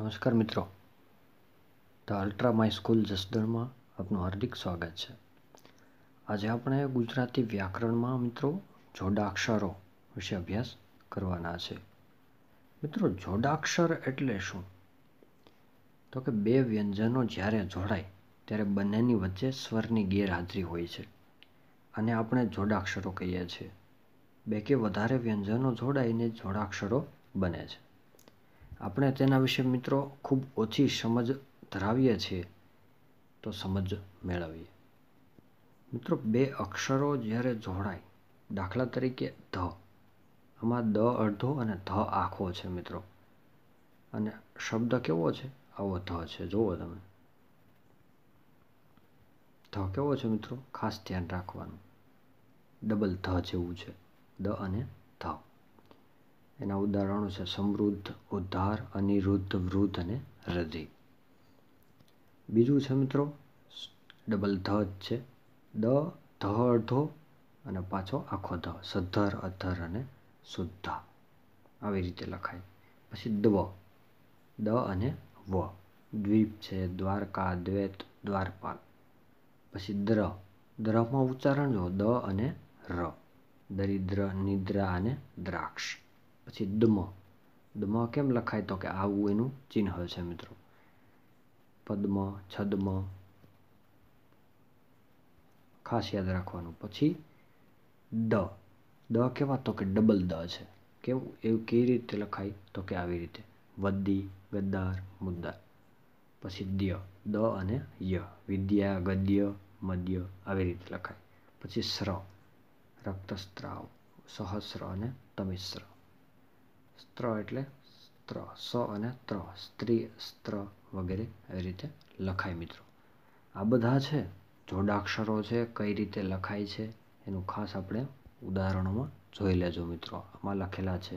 નમસ્કાર મિત્રો the ultra my school જસદણમાં આપનું હાર્દિક સ્વાગત છે આજે આપણે ગુજરાતી વ્યાકરણમાં મિત્રો જોડાક્ષરો વિશે અભ્યાસ કરવાના છે મિત્રો જોડાક્ષર એટલે શું તો કે બે વ્યંજનો જ્યારે જોડાય ત્યારે બંનેની વચ્ચે સ્વરની ગેરહાજરી હોય છે અને આપણે જોડાક્ષરો કહીએ છીએ બે કે વધારે વ્યંજનો જોડાઈને જોડાક્ષરો બને છે આપણે તેના વિશે મિત્રો ખૂબ ઓછી સમજ ધરાવીએ છીએ તો સમજ મેળવીએ મિત્રો બે અક્ષરો જ્યારે જોડાય દાખલા તરીકે ધ આમાં દ અડધો અને ધ આખો છે મિત્રો અને શબ્દ કેવો છે આવો ધ છે જુઓ તમે ધ કેવો છે મિત્રો ખાસ ધ્યાન રાખવાનું ડબલ ધ જેવું છે દ અને ધ એના ઉદાહરણો છે સમૃદ્ધ ઉદ્ધાર અનિરુદ્ધ વૃદ્ધ અને હૃદય બીજું છે મિત્રો ડબલ ધ જ છે દ ધ અડધો અને પાછો આખો ધ સદ્ધર અધર અને શુદ્ધા આવી રીતે લખાય પછી દ્વ દ અને વ દ્વીપ છે દ્વારકા દ્વૈત દ્વારપાલ પછી દ્ર દ્રમાં ઉચ્ચારણ જો દ અને ર દરિદ્ર નિદ્રા અને દ્રાક્ષ પછી દમ દમ કેમ લખાય તો કે આવું એનું ચિહ્ન છે મિત્રો પદ્મ છદ્મ ખાસ યાદ રાખવાનું પછી દ દ કેવા તો કે ડબલ દ છે કેવું એવું કેવી રીતે લખાય તો કે આવી રીતે વદ્દી ગદ્દાર મુદ્દાર પછી દ્ય દ અને ય વિદ્યા ગદ્ય મદ્ય આવી રીતે લખાય પછી સ્ર રક્તસ્રાવ સહસ્ર અને તમિશ્ર સ્ત્ર એટલે સ્ત્ર સ અને ત્ર સ્ત્રી સ્ત્ર વગેરે એવી રીતે લખાય મિત્રો આ બધા છે જોડાક્ષરો છે કઈ રીતે લખાય છે એનું ખાસ આપણે ઉદાહરણોમાં જોઈ લેજો મિત્રો આમાં લખેલા છે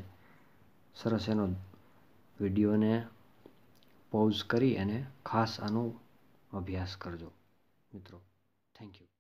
સરસ એનો વિડીયોને પોઝ કરી અને ખાસ આનો અભ્યાસ કરજો મિત્રો થેન્ક યુ